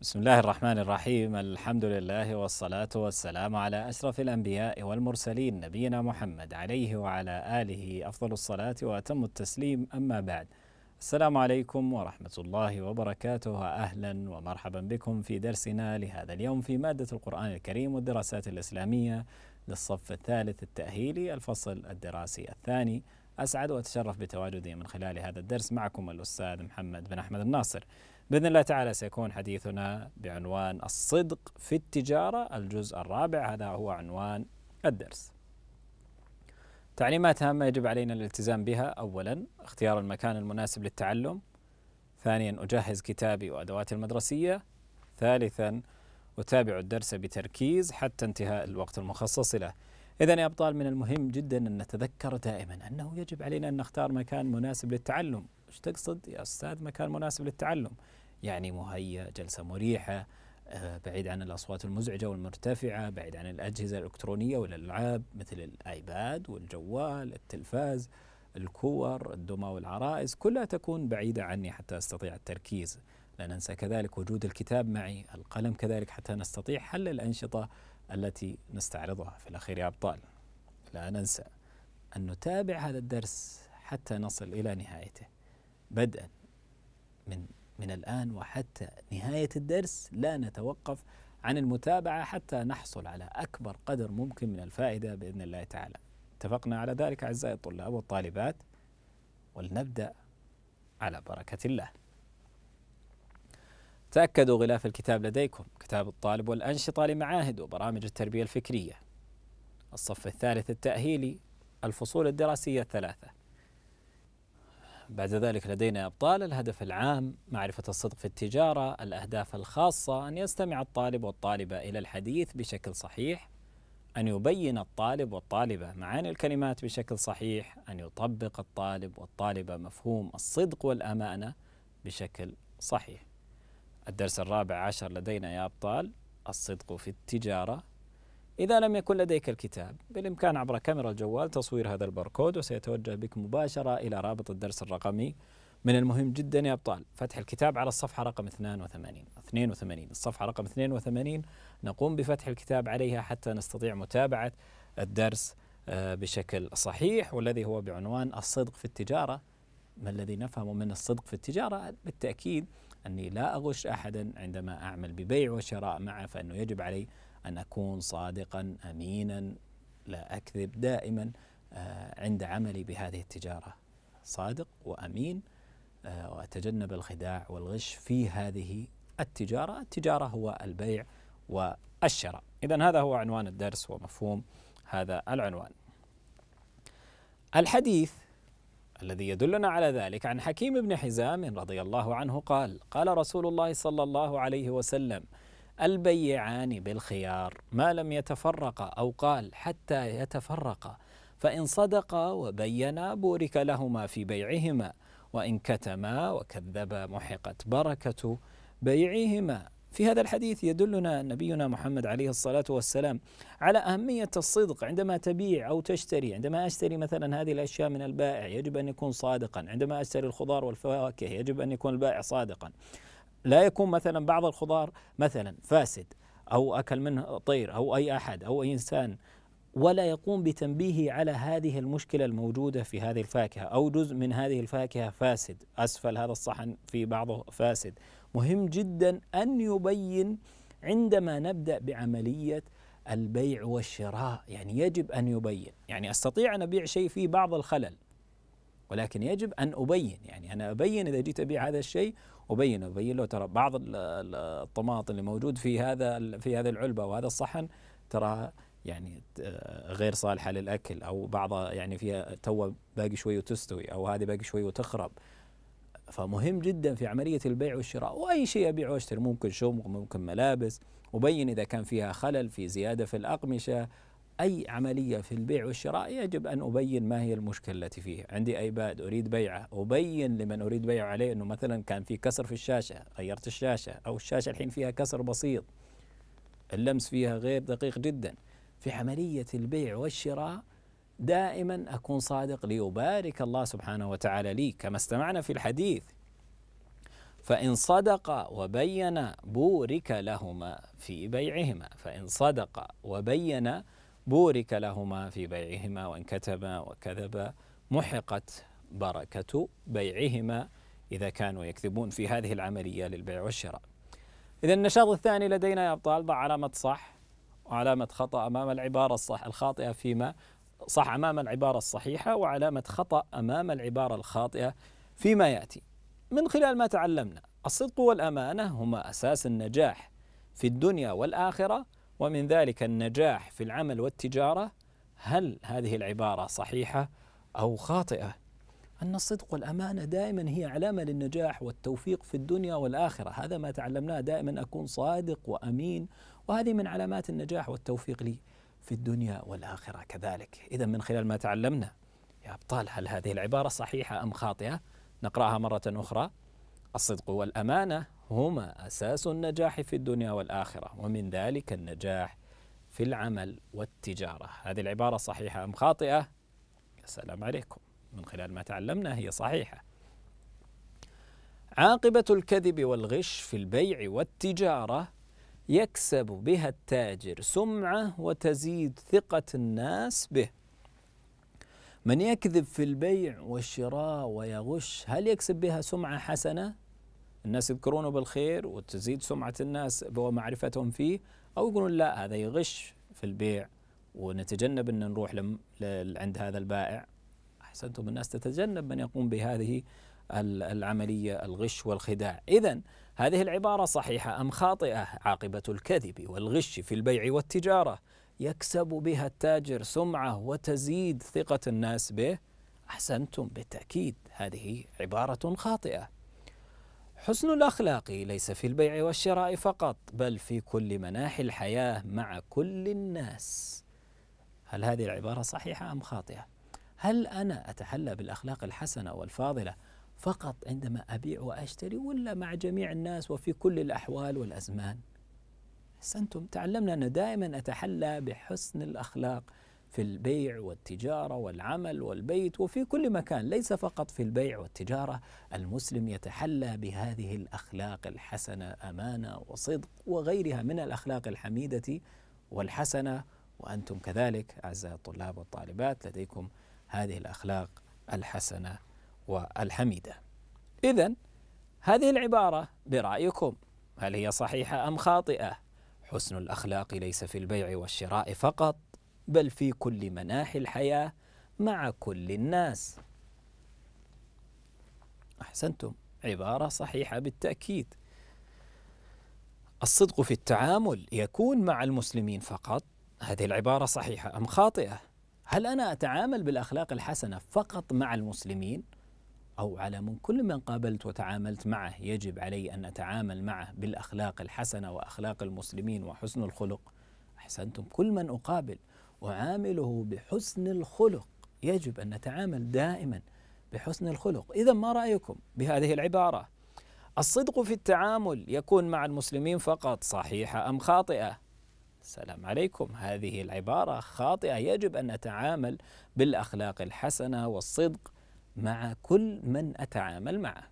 بسم الله الرحمن الرحيم الحمد لله والصلاة والسلام على أشرف الأنبياء والمرسلين نبينا محمد عليه وعلى آله أفضل الصلاة وأتم التسليم أما بعد السلام عليكم ورحمة الله وبركاته أهلا ومرحبا بكم في درسنا لهذا اليوم في مادة القرآن الكريم والدراسات الإسلامية للصف الثالث التأهيلي الفصل الدراسي الثاني أسعد وأتشرف بتواجدي من خلال هذا الدرس معكم الأستاذ محمد بن أحمد الناصر باذن الله تعالى سيكون حديثنا بعنوان الصدق في التجاره الجزء الرابع هذا هو عنوان الدرس. تعليمات هامه يجب علينا الالتزام بها اولا اختيار المكان المناسب للتعلم. ثانيا اجهز كتابي وادواتي المدرسيه. ثالثا اتابع الدرس بتركيز حتى انتهاء الوقت المخصص له. إذا يا أبطال من المهم جدا أن نتذكر دائما أنه يجب علينا أن نختار مكان مناسب للتعلم إيش تقصد يا أستاذ مكان مناسب للتعلم يعني مهيأ جلسة مريحة آه، بعيد عن الأصوات المزعجة والمرتفعة بعيد عن الأجهزة الإلكترونية والألعاب مثل الآيباد والجوال التلفاز الكور الدمى والعرائس كلها تكون بعيدة عني حتى أستطيع التركيز لا ننسى كذلك وجود الكتاب معي القلم كذلك حتى نستطيع حل الأنشطة التي نستعرضها في الأخير يا أبطال لا ننسى أن نتابع هذا الدرس حتى نصل إلى نهايته بدءا من من الآن وحتى نهاية الدرس لا نتوقف عن المتابعة حتى نحصل على أكبر قدر ممكن من الفائدة بإذن الله تعالى اتفقنا على ذلك أعزائي الطلاب والطالبات ولنبدأ على بركة الله تأكدوا غلاف الكتاب لديكم كتاب الطالب والأنشطة لمعاهد وبرامج التربية الفكرية الصف الثالث التأهيلي الفصول الدراسية الثلاثة بعد ذلك لدينا أبطال الهدف العام معرفة الصدق في التجارة الأهداف الخاصة أن يستمع الطالب والطالبة إلى الحديث بشكل صحيح أن يبين الطالب والطالبة معاني الكلمات بشكل صحيح أن يطبق الطالب والطالبة مفهوم الصدق والأمانة بشكل صحيح الدرس الرابع عشر لدينا يا أبطال الصدق في التجارة إذا لم يكن لديك الكتاب بالإمكان عبر كاميرا الجوال تصوير هذا الباركود وسيتوجه بك مباشرة إلى رابط الدرس الرقمي من المهم جدا يا أبطال فتح الكتاب على الصفحة رقم 82 82 الصفحة رقم 82 نقوم بفتح الكتاب عليها حتى نستطيع متابعة الدرس آه، بشكل صحيح والذي هو بعنوان الصدق في التجارة ما الذي نفهمه من الصدق في التجارة بالتأكيد أني لا أغش أحدا عندما أعمل ببيع وشراء معه فأنه يجب علي أن أكون صادقا أمينا لا أكذب دائما آه، عند عملي بهذه التجارة صادق وأمين آه، وأتجنب الخداع والغش في هذه التجارة التجارة هو البيع والشراء إذا هذا هو عنوان الدرس ومفهوم هذا العنوان الحديث الذي يدلنا على ذلك عن حكيم بن حزام رضي الله عنه قال قال رسول الله صلى الله عليه وسلم البيعان بالخيار ما لم يتفرقا أو قال حتى يتفرقا فإن صدقا وبينا بورك لهما في بيعهما وإن كتما وكذبا محقت بركة بيعهما في هذا الحديث يدلنا نبينا محمد عليه الصلاة والسلام على أهمية الصدق عندما تبيع أو تشتري عندما أشتري مثلا هذه الأشياء من البائع يجب أن يكون صادقا عندما أشتري الخضار والفواكه يجب أن يكون البائع صادقا لا يكون مثلا بعض الخضار مثلا فاسد أو أكل منه طير أو أي أحد أو أي إنسان ولا يقوم بتنبيهه على هذه المشكلة الموجودة في هذه الفاكهة أو جزء من هذه الفاكهة فاسد أسفل هذا الصحن في بعضه فاسد مهم جدا أن يبين عندما نبدأ بعملية البيع والشراء يعني يجب أن يبين يعني أستطيع أن أبيع شيء فيه بعض الخلل ولكن يجب أن أبين يعني أنا أبين إذا جيت أبيع هذا الشيء وبينه وبين له ترى بعض الطماطم اللي موجود في هذا في هذه العلبه وهذا الصحن ترى يعني آه، غير صالحه للاكل او بعضها يعني فيها تو باقي شوي وتستوي او هذه باقي شوي وتخرب فمهم جدا في عمليه البيع والشراء واي شيء ابيع واشتري ممكن شوم ممكن ملابس وبين اذا كان فيها خلل في زياده في الاقمشه أي عملية في البيع والشراء يجب أن أبين ما هي المشكلة التي فيه عندي أيباد أريد بيعه أبين لمن أريد بيعه عليه أنه مثلا كان في كسر في الشاشة غيرت الشاشة أو الشاشة الحين فيها كسر بسيط اللمس فيها غير دقيق جدا في عملية البيع والشراء دائما أكون صادق ليبارك الله سبحانه وتعالى لي كما استمعنا في الحديث فإن صدق وبين بورك لهما في بيعهما فإن صدق وبين بورك لهما في بيعهما وإن كتبا وكذبا محقت بركة بيعهما إذا كانوا يكذبون في هذه العملية للبيع والشراء إذا النشاط الثاني لدينا يا أبطال علامة صح وعلامة خطأ أمام العبارة الصح الخاطئة فيما صح أمام العبارة الصحيحة وعلامة خطأ أمام العبارة الخاطئة فيما يأتي من خلال ما تعلمنا الصدق والأمانة هما أساس النجاح في الدنيا والآخرة ومن ذلك النجاح في العمل والتجارة هل هذه العبارة صحيحة أو خاطئة أن الصدق والأمانة دائما هي علامة للنجاح والتوفيق في الدنيا والآخرة هذا ما تعلمناه دائما أكون صادق وأمين وهذه من علامات النجاح والتوفيق لي في الدنيا والآخرة كذلك إذا من خلال ما تعلمنا يا أبطال هل هذه العبارة صحيحة أم خاطئة نقرأها مرة أخرى الصدق والأمانة هما أساس النجاح في الدنيا والآخرة ومن ذلك النجاح في العمل والتجارة هذه العبارة صحيحة أم خاطئة؟ السلام عليكم من خلال ما تعلمنا هي صحيحة عاقبة الكذب والغش في البيع والتجارة يكسب بها التاجر سمعة وتزيد ثقة الناس به من يكذب في البيع والشراء ويغش هل يكسب بها سمعة حسنة؟ الناس يذكرونه بالخير وتزيد سمعة الناس ومعرفتهم فيه أو يقولون لا هذا يغش في البيع ونتجنب أن نروح لم عند هذا البائع أحسنتم الناس تتجنب من يقوم بهذه العملية الغش والخداع إذا هذه العبارة صحيحة أم خاطئة عاقبة الكذب والغش في البيع والتجارة يكسب بها التاجر سمعة وتزيد ثقة الناس به أحسنتم بالتأكيد هذه عبارة خاطئة حسن الاخلاق ليس في البيع والشراء فقط بل في كل مناحي الحياه مع كل الناس هل هذه العباره صحيحه ام خاطئه هل انا اتحلى بالاخلاق الحسنه والفاضله فقط عندما ابيع واشتري ولا مع جميع الناس وفي كل الاحوال والازمان احسنتم تعلمنا ان دائما اتحلى بحسن الاخلاق في البيع والتجاره والعمل والبيت وفي كل مكان ليس فقط في البيع والتجاره المسلم يتحلى بهذه الاخلاق الحسنه امانه وصدق وغيرها من الاخلاق الحميده والحسنه وانتم كذلك اعزائي الطلاب والطالبات لديكم هذه الاخلاق الحسنه والحميده. اذا هذه العباره برايكم هل هي صحيحه ام خاطئه؟ حسن الاخلاق ليس في البيع والشراء فقط بل في كل مناحي الحياة مع كل الناس أحسنتم عبارة صحيحة بالتأكيد الصدق في التعامل يكون مع المسلمين فقط هذه العبارة صحيحة أم خاطئة؟ هل أنا أتعامل بالأخلاق الحسنة فقط مع المسلمين؟ أو على من كل من قابلت وتعاملت معه يجب علي أن أتعامل معه بالأخلاق الحسنة وأخلاق المسلمين وحسن الخلق؟ أحسنتم كل من أقابل أعامله بحسن الخلق يجب أن نتعامل دائما بحسن الخلق إذا ما رأيكم بهذه العبارة الصدق في التعامل يكون مع المسلمين فقط صحيحة أم خاطئة السلام عليكم هذه العبارة خاطئة يجب أن نتعامل بالأخلاق الحسنة والصدق مع كل من أتعامل معه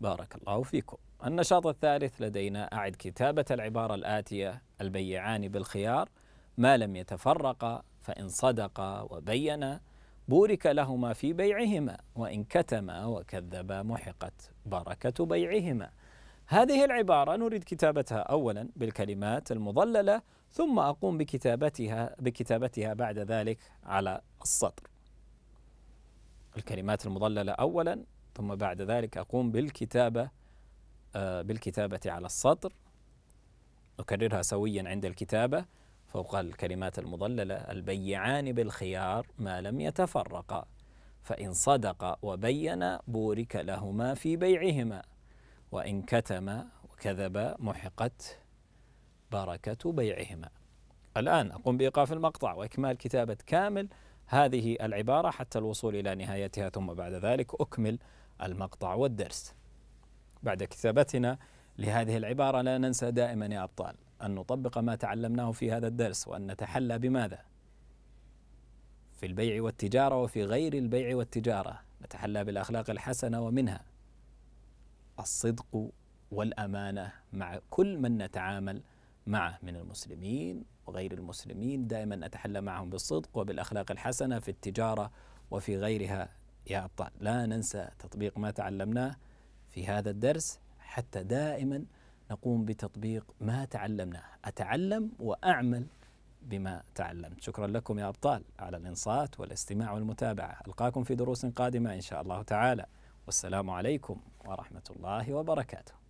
بارك الله فيكم النشاط الثالث لدينا أعد كتابة العبارة الآتية البيعان بالخيار ما لم يتفرقا فإن صدقا وبينا بورك لهما في بيعهما وإن كتما وكذبا محقت بركة بيعهما هذه العبارة نريد كتابتها أولا بالكلمات المضللة ثم أقوم بكتابتها بكتابتها بعد ذلك على السطر الكلمات المضللة أولا ثم بعد ذلك أقوم بالكتابة آه، بالكتابة على السطر نكررها سويا عند الكتابة فوق الكلمات المضللة البيعان بالخيار ما لم يتفرقا فإن صدق وبينا بورك لهما في بيعهما وإن كتما وكذبا محقت بركة بيعهما الآن أقوم بإيقاف المقطع وإكمال كتابة كامل هذه العبارة حتى الوصول إلى نهايتها ثم بعد ذلك أكمل المقطع والدرس بعد كتابتنا لهذه العبارة لا ننسى دائما يا أبطال أن نطبق ما تعلمناه في هذا الدرس وأن نتحلى بماذا؟ في البيع والتجارة وفي غير البيع والتجارة نتحلى بالأخلاق الحسنة ومنها الصدق والأمانة مع كل من نتعامل معه من المسلمين وغير المسلمين دائما نتحلى معهم بالصدق وبالأخلاق الحسنة في التجارة وفي غيرها يا أبطال لا ننسى تطبيق ما تعلمناه في هذا الدرس حتى دائما نقوم بتطبيق ما تعلمناه أتعلم وأعمل بما تعلمت شكرا لكم يا أبطال على الإنصات والاستماع والمتابعة ألقاكم في دروس قادمة إن شاء الله تعالى والسلام عليكم ورحمة الله وبركاته